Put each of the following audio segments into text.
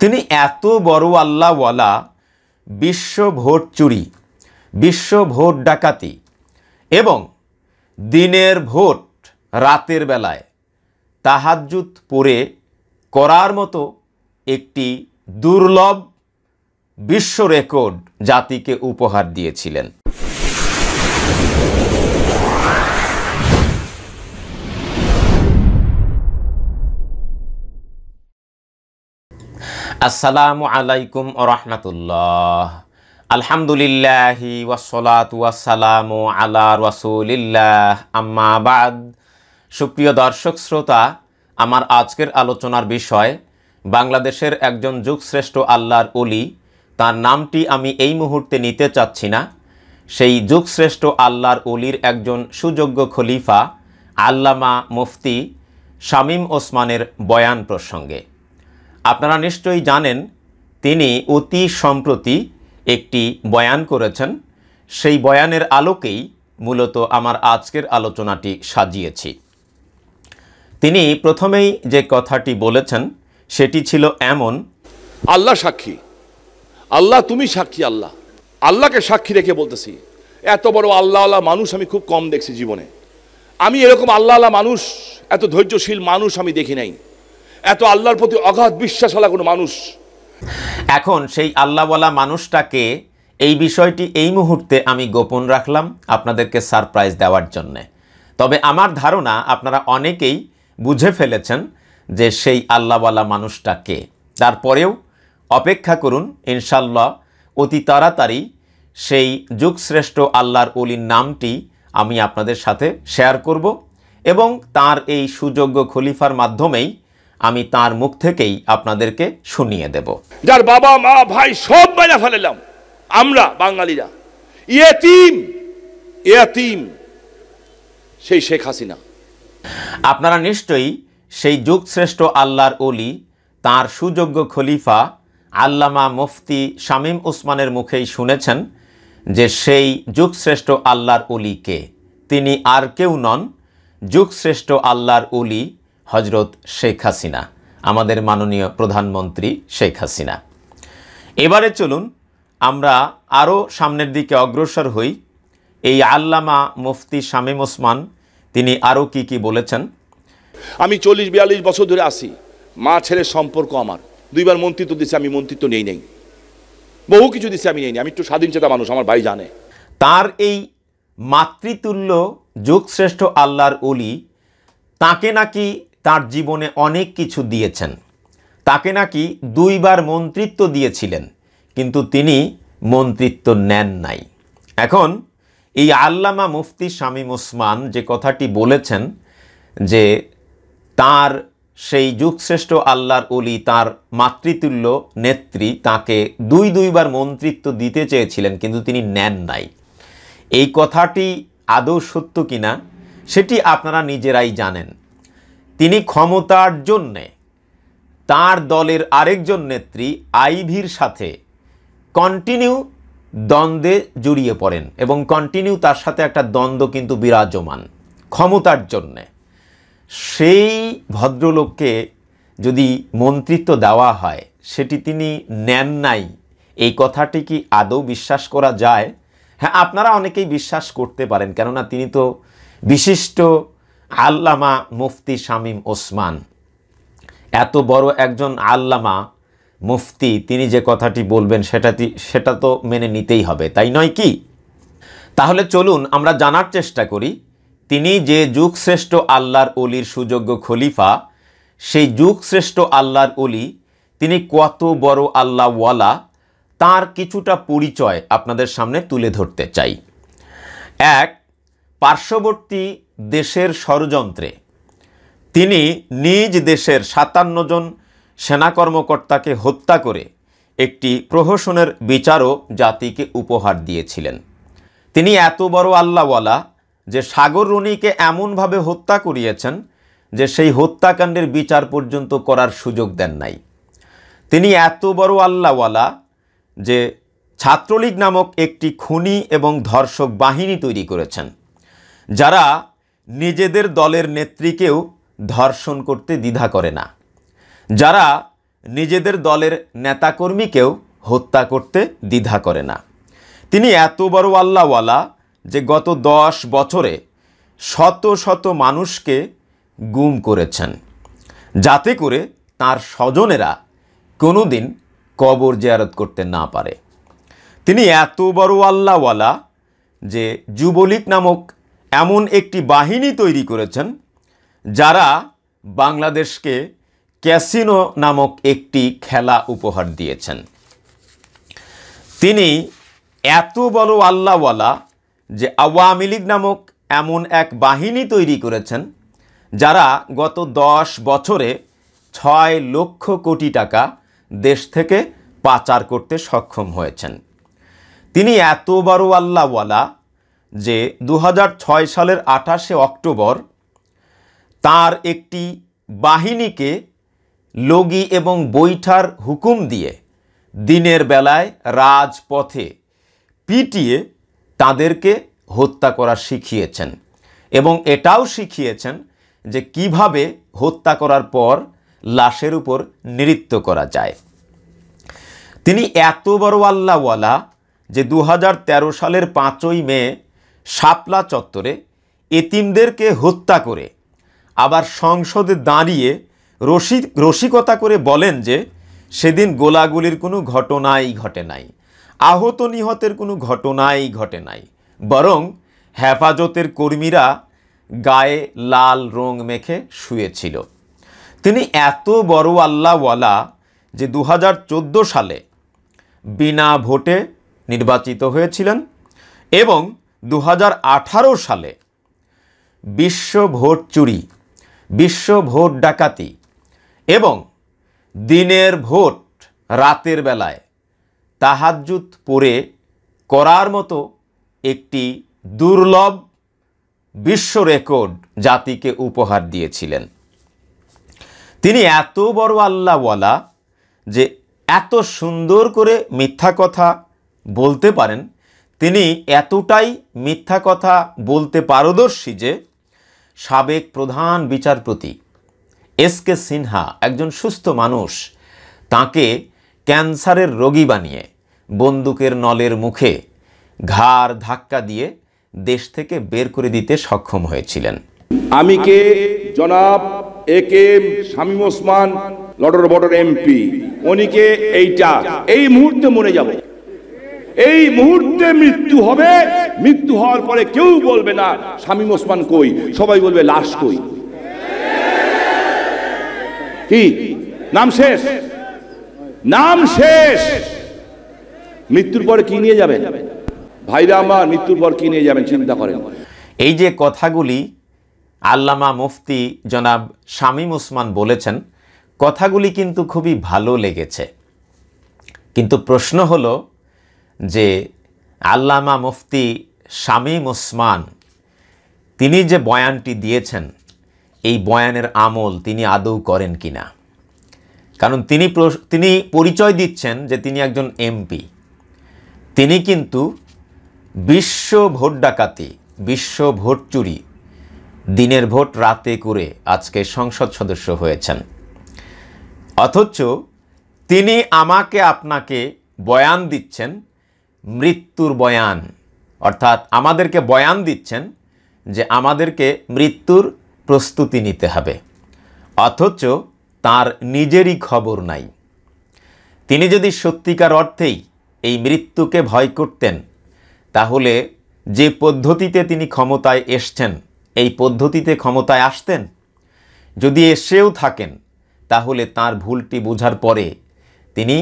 তিনি এত বড় আল্লাহওয়ালা বিশ্ব ভোট চুরি বিশ্ব ভোট ডাকাতি এবং দিনের ভোট রাতের বেলায় তাহাজুত পরে করার মতো একটি দুর্লভ বিশ্ব রেকর্ড জাতিকে উপহার দিয়েছিলেন আসসালামু আলাইকুম রাহমাতুল্লাহ আলহামদুলিল্লাহি ওয়াসসালাতু ওয়াসসালামু রসুলিল্লাহ রাসূলিল্লাহ সুপ্রিয় দর্শক শ্রোতা আমার আজকের আলোচনার বিষয় বাংলাদেশের একজন যুগশ্রেষ্ঠ আল্লাহর অলি তার নামটি আমি এই মুহূর্তে নিতে চাচ্ছি না সেই যুগশ্রেষ্ঠ আল্লাহর অলির একজন সুযোগ্য খলিফা আল্লামা মুফতি শামীম ওসমানের বয়ান প্রসঙ্গে আপনারা নিশ্চয়ই জানেন তিনি অতি সম্প্রতি একটি বয়ান করেছেন সেই বয়ানের আলোকেই মূলত আমার আজকের আলোচনাটি সাজিয়েছি তিনি প্রথমেই যে কথাটি বলেছেন সেটি ছিল এমন আল্লাহ সাক্ষী আল্লাহ তুমি সাক্ষী আল্লাহ আল্লাহকে সাক্ষী রেখে বলতেছি এত বড় আল্লাহ আল্লাহ মানুষ আমি খুব কম দেখছি জীবনে আমি এরকম আল্লাহ আল্লাহ মানুষ এত ধৈর্যশীল মানুষ আমি দেখি নাই এত আল্লাহর প্রতি অগাধ বিশ্বাস হলা কোনো মানুষ এখন সেই আল্লাহওয়ালা মানুষটাকে এই বিষয়টি এই মুহূর্তে আমি গোপন রাখলাম আপনাদেরকে সারপ্রাইজ দেওয়ার জন্যে তবে আমার ধারণা আপনারা অনেকেই বুঝে ফেলেছেন যে সেই আল্লাহওয়ালা মানুষটাকে তারপরেও অপেক্ষা করুন ইনশাল্লাহ অতি তাড়াতাড়ি সেই যুগশ্রেষ্ঠ আল্লাহর অলির নামটি আমি আপনাদের সাথে শেয়ার করব এবং তার এই সুযোগ্য খলিফার মাধ্যমেই আমি তার মুখ থেকেই আপনাদেরকে শুনিয়ে দেব যার বাবা মা ভাই সব মেলা ফেলেলাম আমরা বাঙালিরা ইয়েতিম ইয়েতিম সেই শেখ হাসিনা আপনারা নিশ্চয়ই সেই যুগশ্রেষ্ঠ আল্লাহর অলি তার সুযোগ্য খলিফা আল্লামা মুফতি শামীম ওসমানের মুখেই শুনেছেন যে সেই যুগশ্রেষ্ঠ আল্লাহর অলি কে তিনি আর কেউ নন যুগশ্রেষ্ঠ আল্লাহর অলি হজরত শেখ হাসিনা আমাদের মাননীয় প্রধানমন্ত্রী শেখ হাসিনা এবারে চলুন আমরা আরও সামনের দিকে অগ্রসর হই এই আল্লামা মুফতি শামীম ওসমান তিনি আরও কি কি বলেছেন আমি চল্লিশ বিয়াল্লিশ বছর ধরে আসি মা ছেলের সম্পর্ক আমার দুইবার মন্ত্রিত্ব দিচ্ছে আমি মন্ত্রিত্ব নেই নেই বহু কিছু দিছে আমি নেই আমি একটু স্বাধীন চেতা মানুষ আমার ভাই জানে তার এই মাতৃতুল্য যুগশ্রেষ্ঠ আল্লাহর অলি তাকে নাকি তার জীবনে অনেক কিছু দিয়েছেন তাকে নাকি দুইবার মন্ত্রিত্ব দিয়েছিলেন কিন্তু তিনি মন্ত্রিত্ব নেন নাই এখন এই আল্লামা মুফতি শামীম ওসমান যে কথাটি বলেছেন যে তার সেই যুগশ্রেষ্ঠ আল্লাহর অলি তার মাতৃতুল্য নেত্রী তাকে দুই দুইবার মন্ত্রিত্ব দিতে চেয়েছিলেন কিন্তু তিনি নেন নাই এই কথাটি আদৌ সত্য কিনা সেটি আপনারা নিজেরাই জানেন তিনি ক্ষমতার জন্যে তার দলের আরেকজন নেত্রী আইভির সাথে কন্টিনিউ দ্বন্দ্বে জড়িয়ে পড়েন এবং কন্টিনিউ তার সাথে একটা দ্বন্দ্ব কিন্তু বিরাজমান ক্ষমতার জন্যে সেই ভদ্রলোককে যদি মন্ত্রিত্ব দেওয়া হয় সেটি তিনি নেন নাই এই কথাটি কি আদৌ বিশ্বাস করা যায় হ্যাঁ আপনারা অনেকেই বিশ্বাস করতে পারেন কেননা তিনি তো বিশিষ্ট আল্লামা মুফতি শামীম ওসমান এত বড় একজন আল্লামা মুফতি তিনি যে কথাটি বলবেন সেটাটি সেটা তো মেনে নিতেই হবে তাই নয় কি তাহলে চলুন আমরা জানার চেষ্টা করি তিনি যে যুগশ্রেষ্ঠ আল্লাহর অলির সুযোগ্য খলিফা সেই যুগশ্রেষ্ঠ আল্লাহর অলি তিনি কত বড় আল্লাহওয়ালা তার কিছুটা পরিচয় আপনাদের সামনে তুলে ধরতে চাই এক পার্শ্ববর্তী দেশের ষড়যন্ত্রে তিনি নিজ দেশের সাতান্ন জন সেনা কর্মকর্তাকে হত্যা করে একটি প্রহসনের বিচারও জাতিকে উপহার দিয়েছিলেন তিনি এত বড় আল্লাহওয়ালা যে সাগর রুনিকে এমনভাবে হত্যা করিয়েছেন যে সেই হত্যাকাণ্ডের বিচার পর্যন্ত করার সুযোগ দেন নাই তিনি এত বড় আল্লাহওয়ালা যে ছাত্রলীগ নামক একটি খুনি এবং ধর্ষক বাহিনী তৈরি করেছেন যারা নিজেদের দলের নেত্রীকেও ধর্ষণ করতে দ্বিধা করে না যারা নিজেদের দলের নেতাকর্মীকেও হত্যা করতে দ্বিধা করে না তিনি এত বড় আল্লাহওয়ালা যে গত দশ বছরে শত শত মানুষকে গুম করেছেন যাতে করে তার স্বজনেরা কোনো দিন কবর জেয়ারত করতে না পারে তিনি এত বড় আল্লাহওয়ালা যে যুবলীগ নামক এমন একটি বাহিনী তৈরি করেছেন যারা বাংলাদেশকে ক্যাসিনো নামক একটি খেলা উপহার দিয়েছেন তিনি এত বড় আল্লাহওয়ালা যে আওয়ামী লীগ নামক এমন এক বাহিনী তৈরি করেছেন যারা গত দশ বছরে ছয় লক্ষ কোটি টাকা দেশ থেকে পাচার করতে সক্ষম হয়েছেন তিনি এত বড় আল্লাহওয়ালা যে দু সালের আঠাশে অক্টোবর তার একটি বাহিনীকে লগি এবং বৈঠার হুকুম দিয়ে দিনের বেলায় রাজপথে পিটিয়ে তাদেরকে হত্যা করা শিখিয়েছেন এবং এটাও শিখিয়েছেন যে কিভাবে হত্যা করার পর লাশের উপর নৃত্য করা যায় তিনি এত বড় আল্লাহওয়ালা যে দু সালের পাঁচই মে শাপলা চত্বরে এতিমদেরকে হত্যা করে আবার সংসদে দাঁড়িয়ে রসি রসিকতা করে বলেন যে সেদিন গোলাগুলির কোনো ঘটনাই ঘটে নাই আহত নিহতের কোনো ঘটনাই ঘটে নাই বরং হেফাজতের কর্মীরা গায়ে লাল রং মেখে শুয়েছিল তিনি এত বড় আল্লাহওয়ালা যে দু সালে বিনা ভোটে নির্বাচিত হয়েছিলেন এবং দু সালে বিশ্ব ভোট চুরি বিশ্ব ভোট ডাকাতি এবং দিনের ভোট রাতের বেলায় তাহাজুত পরে করার মতো একটি দুর্লভ বিশ্ব রেকর্ড জাতিকে উপহার দিয়েছিলেন তিনি এত বড় আল্লাহওয়ালা যে এত সুন্দর করে মিথ্যা কথা বলতে পারেন তিনি এতটাই মিথ্যা কথা বলতে পারদর্শী যে সাবেক প্রধান বিচারপতি এস কে সিনহা একজন সুস্থ মানুষ তাকে ক্যান্সারের রোগী বানিয়ে বন্দুকের নলের মুখে ঘাড় ধাক্কা দিয়ে দেশ থেকে বের করে দিতে সক্ষম হয়েছিলেন আমি কে জনাব A K M Shamim Osman লটর বটর এমপি উনিকে এইটা এই মুহূর্তে মনে যাবে এই মুহূর্তে মৃত্যু হবে মৃত্যু হওয়ার পরে কেউ বলবে না শামীম ওসমান কই সবাই বলবে লাশ কই কি নাম শেষ নাম শেষ মৃত্যুর পরে কি নিয়ে যাবেন ভাইরা আমার মৃত্যুর পর কি নিয়ে যাবেন চিন্তা করেন এই যে কথাগুলি আল্লামা মুফতি জনাব শামীম ওসমান বলেছেন কথাগুলি কিন্তু খুবই ভালো লেগেছে কিন্তু প্রশ্ন হলো যে আল্লামা মুফতি শামীম ওসমান তিনি যে বয়ানটি দিয়েছেন এই বয়ানের আমল তিনি আদৌ করেন কি না কারণ তিনি তিনি পরিচয় দিচ্ছেন যে তিনি একজন এমপি তিনি কিন্তু বিশ্ব ভোট ডাকাতি বিশ্ব ভোট চুরি দিনের ভোট রাতে করে আজকে সংসদ সদস্য হয়েছেন অথচ তিনি আমাকে আপনাকে বয়ান দিচ্ছেন মৃত্যুর বয়ান অর্থাৎ আমাদেরকে বয়ান দিচ্ছেন যে আমাদেরকে মৃত্যুর প্রস্তুতি নিতে হবে অথচ তার নিজেরই খবর নাই তিনি যদি সত্যিকার অর্থেই এই মৃত্যুকে ভয় করতেন তাহলে যে পদ্ধতিতে তিনি ক্ষমতায় এসছেন এই পদ্ধতিতে ক্ষমতায় আসতেন যদি এসেও থাকেন তাহলে তার ভুলটি বোঝার পরে তিনি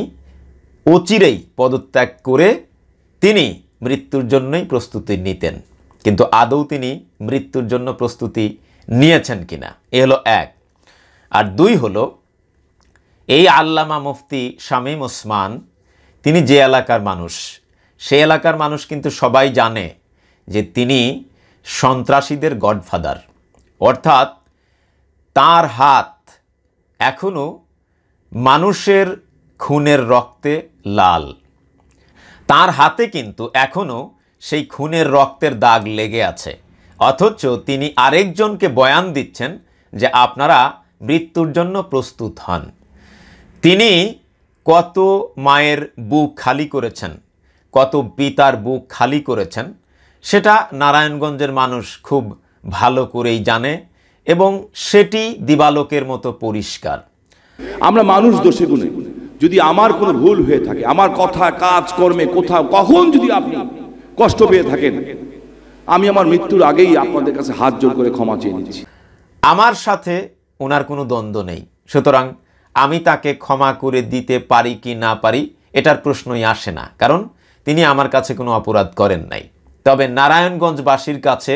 অচিরেই পদত্যাগ করে তিনি মৃত্যুর জন্যই প্রস্তুতি নিতেন কিন্তু আদৌ তিনি মৃত্যুর জন্য প্রস্তুতি নিয়েছেন কিনা এ হলো এক আর দুই হলো এই আল্লামা মুফতি শামীম ওসমান তিনি যে এলাকার মানুষ সেই এলাকার মানুষ কিন্তু সবাই জানে যে তিনি সন্ত্রাসীদের গডফাদার অর্থাৎ তার হাত এখনও মানুষের খুনের রক্তে লাল তার হাতে কিন্তু এখনও সেই খুনের রক্তের দাগ লেগে আছে অথচ তিনি আরেকজনকে বয়ান দিচ্ছেন যে আপনারা মৃত্যুর জন্য প্রস্তুত হন তিনি কত মায়ের বুক খালি করেছেন কত পিতার বুক খালি করেছেন সেটা নারায়ণগঞ্জের মানুষ খুব ভালো করেই জানে এবং সেটি দিবালোকের মতো পরিষ্কার আমরা মানুষ দোষী গুণে যদি আমার কোনো ভুল হয়ে থাকে আমার কথা কাজ কর্মে কোথাও কখন যদি আপনি কষ্ট পেয়ে থাকেন আমি আমার মৃত্যুর আগেই আপনাদের কাছে হাত জোর করে ক্ষমা চেয়ে নিচ্ছি আমার সাথে ওনার কোনো দ্বন্দ্ব নেই সুতরাং আমি তাকে ক্ষমা করে দিতে পারি কি না পারি এটার প্রশ্নই আসে না কারণ তিনি আমার কাছে কোনো অপরাধ করেন নাই তবে নারায়ণগঞ্জবাসীর কাছে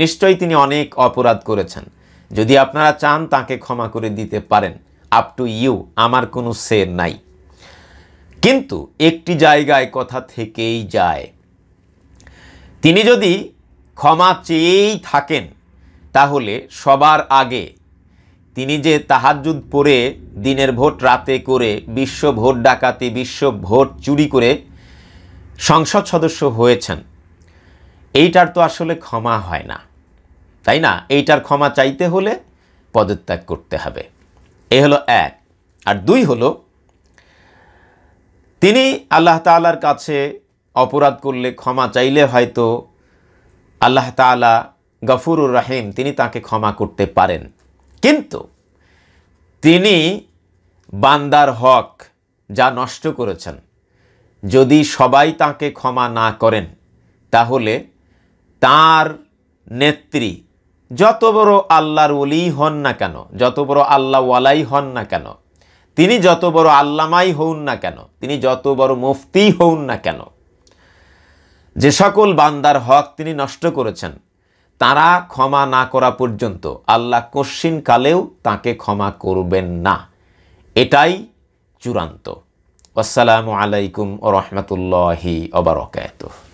নিশ্চয়ই তিনি অনেক অপরাধ করেছেন যদি আপনারা চান তাকে ক্ষমা করে দিতে পারেন আপ টু ইউ আমার কোনো সে নাই কিন্তু একটি জায়গায় কথা থেকেই যায় তিনি যদি ক্ষমা চেয়েই থাকেন তাহলে সবার আগে তিনি যে তাহাজুদ পরে দিনের ভোট রাতে করে বিশ্ব ভোট ডাকাতি বিশ্ব ভোট চুরি করে সংসদ সদস্য হয়েছেন এইটার তো আসলে ক্ষমা হয় না তাই না এইটার ক্ষমা চাইতে হলে পদত্যাগ করতে হবে এ হলো এক আর দুই হলো তিনি আল্লাহ তালার কাছে অপরাধ করলে ক্ষমা চাইলে হয়তো আল্লাহ তালা গফুরুর রাহিম তিনি তাকে ক্ষমা করতে পারেন কিন্তু তিনি বান্দার হক যা নষ্ট করেছেন যদি সবাই তাকে ক্ষমা না করেন তাহলে তার নেত্রী যত বড় আল্লাহর ওলিই হন না কেন যত বড় আল্লাহ ওয়ালাই হন না কেন তিনি যত বড় আল্লামাই হউন না কেন তিনি যত বড় মুফতি হউন না কেন যে সকল বান্দার হক তিনি নষ্ট করেছেন তারা ক্ষমা না করা পর্যন্ত আল্লাহ কশ্চিন কালেও তাকে ক্ষমা করবেন না এটাই চূড়ান্ত আসসালামু আলাইকুম ও রহমতুল্লাহি অবরকাত